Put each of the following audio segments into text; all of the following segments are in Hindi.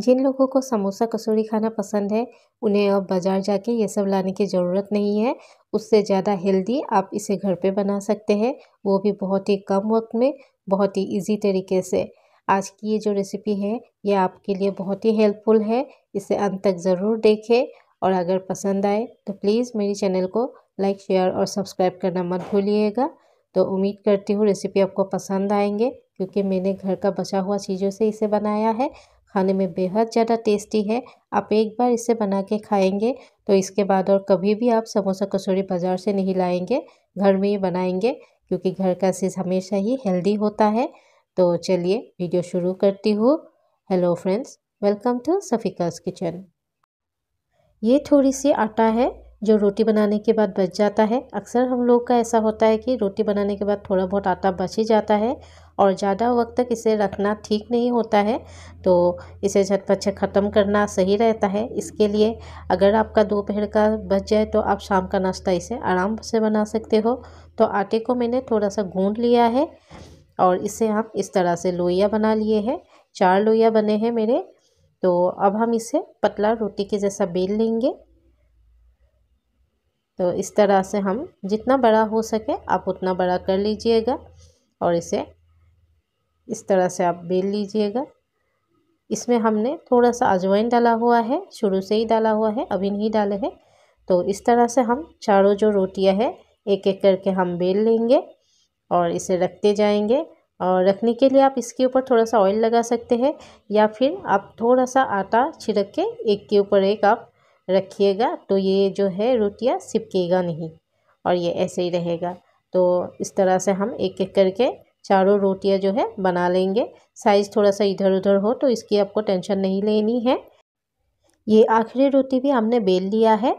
जिन लोगों को समोसा कसूरी खाना पसंद है उन्हें अब बाज़ार जाके ये सब लाने की ज़रूरत नहीं है उससे ज़्यादा हेल्दी आप इसे घर पे बना सकते हैं वो भी बहुत ही कम वक्त में बहुत ही इजी तरीके से आज की ये जो रेसिपी है ये आपके लिए बहुत ही हेल्पफुल है इसे अंत तक ज़रूर देखें और अगर पसंद आए तो प्लीज़ मेरे चैनल को लाइक शेयर और सब्सक्राइब करना मत भूलिएगा तो उम्मीद करती हूँ रेसिपी आपको पसंद आएंगे क्योंकि मैंने घर का बचा हुआ चीज़ों से इसे बनाया है खाने में बेहद ज़्यादा टेस्टी है आप एक बार इसे बना के खाएंगे तो इसके बाद और कभी भी आप समोसा कचौड़ी बाज़ार से नहीं लाएंगे घर में ही बनाएंगे क्योंकि घर का चीज़ हमेशा ही हेल्दी होता है तो चलिए वीडियो शुरू करती हूँ hello friends welcome to Safika's kitchen ये थोड़ी सी आटा है जो रोटी बनाने के बाद बच जाता है अक्सर हम लोग का ऐसा होता है कि रोटी बनाने के बाद थोड़ा बहुत आटा बच ही जाता है और ज़्यादा वक्त तक इसे रखना ठीक नहीं होता है तो इसे झटपट से ख़त्म करना सही रहता है इसके लिए अगर आपका दोपहर का बच जाए तो आप शाम का नाश्ता इसे आराम से बना सकते हो तो आटे को मैंने थोड़ा सा गूँध लिया है और इसे हम इस तरह से लोइया बना लिए हैं चार लोइया बने हैं मेरे तो अब हम इसे पतला रोटी के जैसा बेल लेंगे तो इस तरह से हम जितना बड़ा हो सके आप उतना बड़ा कर लीजिएगा और इसे इस तरह से आप बेल लीजिएगा इसमें हमने थोड़ा सा अजवाइन डाला हुआ है शुरू से ही डाला हुआ है अभी नहीं डाले हैं तो इस तरह से हम चारों जो रोटियां हैं एक एक करके हम बेल लेंगे और इसे रखते जाएंगे और रखने के लिए आप इसके ऊपर थोड़ा सा ऑयल लगा सकते हैं या फिर आप थोड़ा सा आटा छिड़क के एक के ऊपर एक आप रखिएगा तो ये जो है रोटियाँ सिपकेगा नहीं और ये ऐसे ही रहेगा तो इस तरह से हम एक एक करके चारों रोटियां जो है बना लेंगे साइज़ थोड़ा सा इधर उधर हो तो इसकी आपको टेंशन नहीं लेनी है ये आखिरी रोटी भी हमने बेल लिया है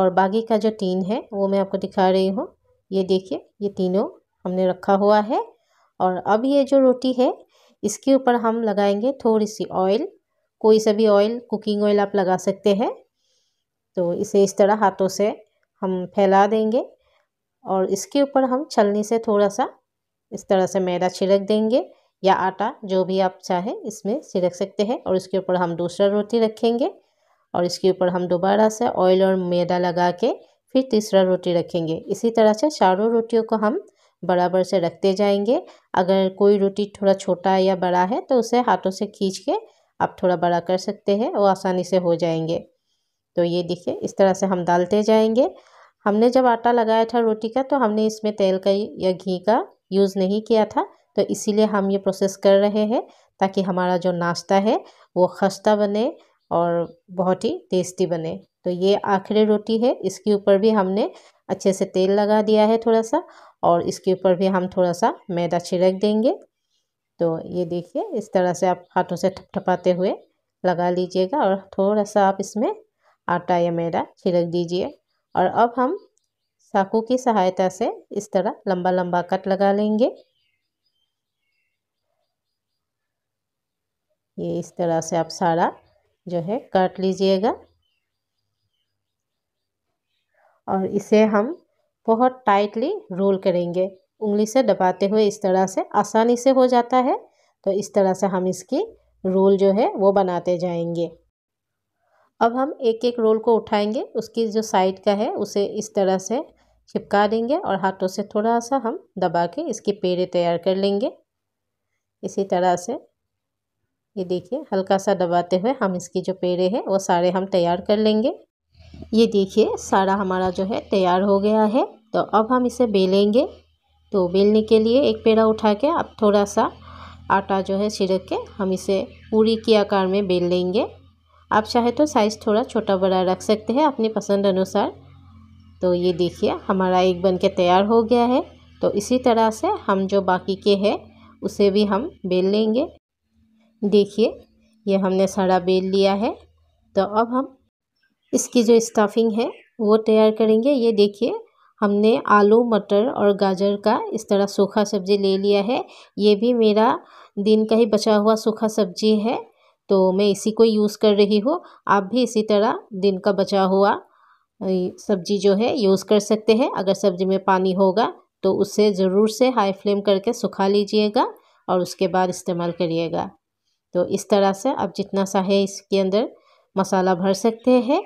और बाकी का जो तीन है वो मैं आपको दिखा रही हूँ ये देखिए ये तीनों हमने रखा हुआ है और अब ये जो रोटी है इसके ऊपर हम लगाएंगे थोड़ी सी ऑयल कोई सा भी ऑयल कुकिंग ऑयल आप लगा सकते हैं तो इसे इस तरह हाथों से हम फैला देंगे और इसके ऊपर हम छलनी से थोड़ा सा इस तरह से मैदा छिड़क देंगे या आटा जो भी आप चाहें इसमें छिड़क सकते हैं और इसके ऊपर हम दूसरा रोटी रखेंगे और इसके ऊपर हम दोबारा से ऑयल और मैदा लगा के फिर तीसरा रोटी रखेंगे इसी तरह से चारों रोटियों को हम बराबर से रखते जाएंगे अगर कोई रोटी थोड़ा छोटा या बड़ा है तो उसे हाथों से खींच के आप थोड़ा बड़ा कर सकते हैं वो आसानी से हो जाएंगे तो ये देखिए इस तरह से हम डालते जाएंगे हमने जब आटा लगाया था रोटी का तो हमने इसमें तेल का या घी का यूज़ नहीं किया था तो इसीलिए हम ये प्रोसेस कर रहे हैं ताकि हमारा जो नाश्ता है वो खस्ता बने और बहुत ही टेस्टी बने तो ये आखिरी रोटी है इसके ऊपर भी हमने अच्छे से तेल लगा दिया है थोड़ा सा और इसके ऊपर भी हम थोड़ा सा मैदा छिड़क देंगे तो ये देखिए इस तरह से आप हाथों से ठपठपाते हुए लगा लीजिएगा और थोड़ा सा आप इसमें आटा या मैदा छिड़क दीजिए और अब हम चाकू की सहायता से इस तरह लंबा लंबा कट लगा लेंगे ये इस तरह से आप सारा जो है काट लीजिएगा और इसे हम बहुत टाइटली रोल करेंगे उंगली से दबाते हुए इस तरह से आसानी से हो जाता है तो इस तरह से हम इसकी रोल जो है वो बनाते जाएंगे अब हम एक एक रोल को उठाएंगे उसकी जो साइड का है उसे इस तरह से चिपका देंगे और हाथों से थोड़ा सा हम दबा के इसकी पेड़े तैयार कर लेंगे इसी तरह से ये देखिए हल्का सा दबाते हुए हम इसकी जो पेड़े हैं वो सारे हम तैयार कर लेंगे ये देखिए सारा हमारा जो है तैयार हो गया है तो अब हम इसे बेलेंगे तो बेलने के लिए एक पेड़ा उठा के अब थोड़ा सा आटा जो है छिड़क के हम इसे पूरी के आकार में बेल लेंगे आप चाहे तो साइज़ थोड़ा छोटा बड़ा रख सकते हैं अपनी पसंद अनुसार तो ये देखिए हमारा एक बन के तैयार हो गया है तो इसी तरह से हम जो बाकी के हैं उसे भी हम बेल लेंगे देखिए ये हमने सारा बेल लिया है तो अब हम इसकी जो स्टफिंग है वो तैयार करेंगे ये देखिए हमने आलू मटर और गाजर का इस तरह सूखा सब्जी ले लिया है ये भी मेरा दिन का ही बचा हुआ सूखा सब्जी है तो मैं इसी को यूज़ कर रही हूँ आप भी इसी तरह दिन का बचा हुआ सब्जी जो है यूज़ कर सकते हैं अगर सब्जी में पानी होगा तो उसे ज़रूर से हाई फ्लेम करके सुखा लीजिएगा और उसके बाद इस्तेमाल करिएगा तो इस तरह से आप जितना सा है इसके अंदर मसाला भर सकते हैं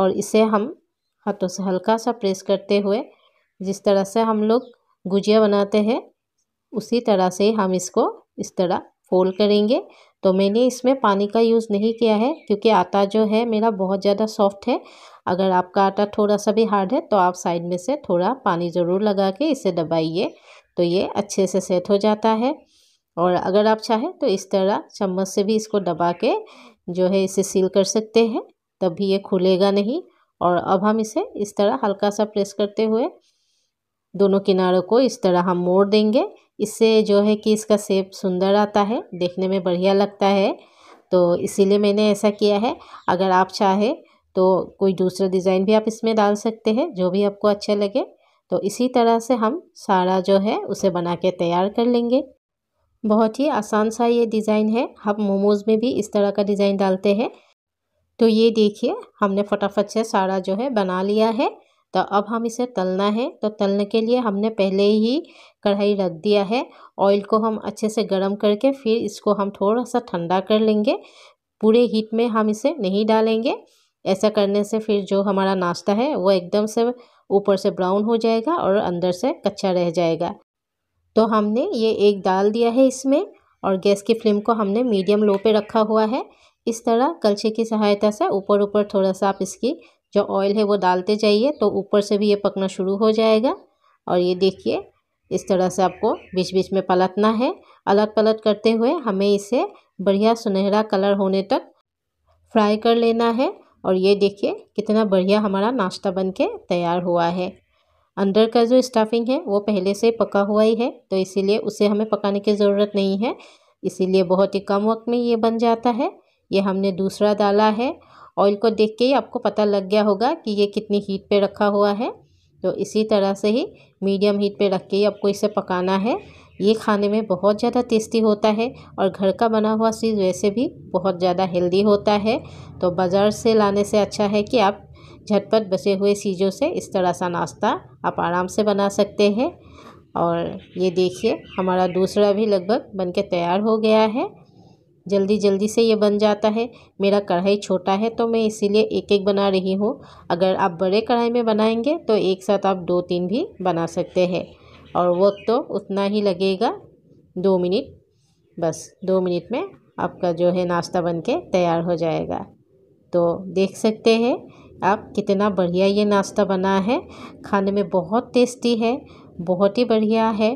और इसे हम हाथों से हल्का सा प्रेस करते हुए जिस तरह से हम लोग गुजिया बनाते हैं उसी तरह से हम इसको इस तरह फोल्ड करेंगे तो मैंने इसमें पानी का यूज़ नहीं किया है क्योंकि आटा जो है मेरा बहुत ज़्यादा सॉफ्ट है अगर आपका आटा थोड़ा सा भी हार्ड है तो आप साइड में से थोड़ा पानी ज़रूर लगा के इसे दबाइए तो ये अच्छे से सेट हो जाता है और अगर आप चाहें तो इस तरह चम्मच से भी इसको दबा के जो है इसे सील कर सकते हैं तब भी ये खुलेगा नहीं और अब हम इसे इस तरह हल्का सा प्रेस करते हुए दोनों किनारों को इस तरह हम मोड़ देंगे इससे जो है कि इसका सेप सुंदर आता है देखने में बढ़िया लगता है तो इसीलिए मैंने ऐसा किया है अगर आप चाहें तो कोई दूसरा डिज़ाइन भी आप इसमें डाल सकते हैं जो भी आपको अच्छा लगे तो इसी तरह से हम सारा जो है उसे बना के तैयार कर लेंगे बहुत ही आसान सा ये डिज़ाइन है हम मोमोज़ में भी इस तरह का डिज़ाइन डालते हैं तो ये देखिए हमने फटाफट से सारा जो है बना लिया है तो अब हम इसे तलना है तो तलने के लिए हमने पहले ही कढ़ाई रख दिया है ऑयल को हम अच्छे से गर्म करके फिर इसको हम थोड़ा सा ठंडा कर लेंगे पूरे हीट में हम इसे नहीं डालेंगे ऐसा करने से फिर जो हमारा नाश्ता है वो एकदम से ऊपर से ब्राउन हो जाएगा और अंदर से कच्चा रह जाएगा तो हमने ये एक डाल दिया है इसमें और गैस की फ्लेम को हमने मीडियम लो पे रखा हुआ है इस तरह कलछे की सहायता से ऊपर ऊपर थोड़ा सा आप इसकी जो ऑयल है वो डालते जाइए तो ऊपर से भी ये पकना शुरू हो जाएगा और ये देखिए इस तरह से आपको बीच बीच में पलटना है अलग पलट करते हुए हमें इसे बढ़िया सुनहरा कलर होने तक फ्राई कर लेना है और ये देखिए कितना बढ़िया हमारा नाश्ता बनके तैयार हुआ है अंदर का जो स्टफिंग है वो पहले से पका हुआ ही है तो इसीलिए उसे हमें पकाने की ज़रूरत नहीं है इसीलिए बहुत ही कम वक्त में ये बन जाता है ये हमने दूसरा डाला है ऑयल को देख के ही आपको पता लग गया होगा कि ये कितनी हीट पे रखा हुआ है तो इसी तरह से ही मीडियम हीट पे रख के ही आपको इसे पकाना है ये खाने में बहुत ज़्यादा टेस्टी होता है और घर का बना हुआ चीज़ वैसे भी बहुत ज़्यादा हेल्दी होता है तो बाज़ार से लाने से अच्छा है कि आप झटपट बसे हुए चीज़ों से इस तरह सा नाश्ता आप आराम से बना सकते हैं और ये देखिए हमारा दूसरा भी लगभग बनके तैयार हो गया है जल्दी जल्दी से ये बन जाता है मेरा कढ़ाई छोटा है तो मैं इसीलिए एक एक बना रही हूँ अगर आप बड़े कढ़ाई में बनाएंगे तो एक साथ आप दो तीन भी बना सकते हैं और वक्त तो उतना ही लगेगा दो मिनट बस दो मिनट में आपका जो है नाश्ता बन के तैयार हो जाएगा तो देख सकते हैं आप कितना बढ़िया ये नाश्ता बना है खाने में बहुत टेस्टी है बहुत ही बढ़िया है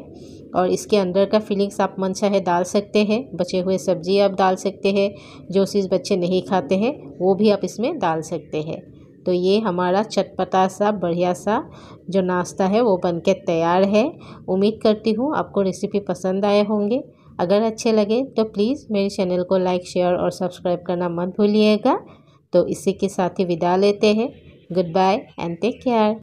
और इसके अंदर का फीलिंग्स आप मन चाहे डाल सकते हैं बचे हुए सब्जी आप डाल सकते हैं जो चीज़ बच्चे नहीं खाते हैं वो भी आप इसमें डाल सकते हैं तो ये हमारा चटपटा सा बढ़िया सा जो नाश्ता है वो बनके तैयार है उम्मीद करती हूँ आपको रेसिपी पसंद आए होंगे अगर अच्छे लगे तो प्लीज़ मेरे चैनल को लाइक शेयर और सब्सक्राइब करना मत भूलिएगा तो इसी के साथ ही विदा लेते हैं goodbye and take care